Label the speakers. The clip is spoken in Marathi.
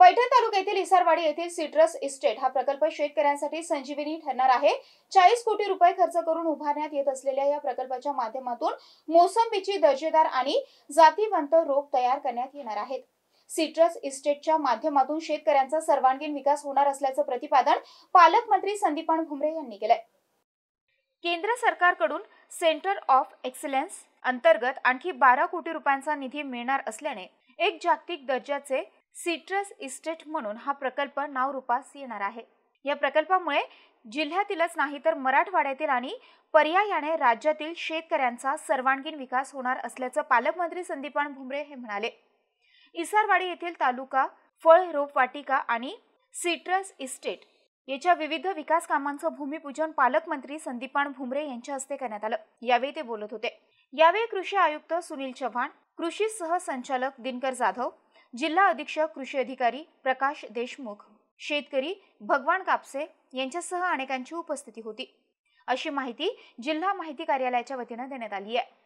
Speaker 1: पैठण तालुक्यातील इसारवाडी येथील सिट्रस इस्टेट हा प्रकल्प शेतकऱ्यांसाठी संजीवनी ठरणार आहे चाळीस कोटी रुपये खर्च करून उभारण्यात येत असलेल्या या प्रकल्पाच्या माध्यमातून मोसंबीची दर्जेदार आणि जातीवंत रोप तयार करण्यात येणार आहेत सिट्रस इस्टेटच्या माध्यमातून शेतकऱ्यांचा सर्वांगीण विकास होणार असल्याचं प्रतिपादन पालकमंत्री संदीपान भुमरे यांनी केलंय केंद्र सरकारकडून सेंटर ऑफ एक्सलन्स अंतर्गत आणखी बारा कोटी रुपयांचा निधी मिळणार असल्याने एक जागतिक दर्जाचे सिट्रस इस्टेट म्हणून हा प्रकल्प नाव रूपास येणार आहे या प्रकल्पामुळे जिल्ह्यातीलच नाही तर मराठवाड्यातील आणि पर्यायाने राज्यातील शेतकऱ्यांचा सर्वांगीण विकास होणार असल्याचं पालकमंत्री संदीपान भुमरे हे म्हणाले इसारवाडी येथील तालुका फळ रोपवाटिका आणि सिट्रस इस्टेट याच्या विविध विकास कामांचं भूमिपूजन पालकमंत्री संदीपान भुमरे यांच्या हस्ते करण्यात आलं यावेळी ते बोलत होते यावेळी कृषी आयुक्त सुनील चव्हाण कृषी सहसंचालक दिनकर जाधव जिल्हा अधीक्षक कृषी अधिकारी प्रकाश देशमुख शेतकरी भगवान कापसे यांच्यासह अनेकांची उपस्थिती होती अशी माहिती जिल्हा माहिती कार्यालयाच्या वतीनं देण्यात आली आहे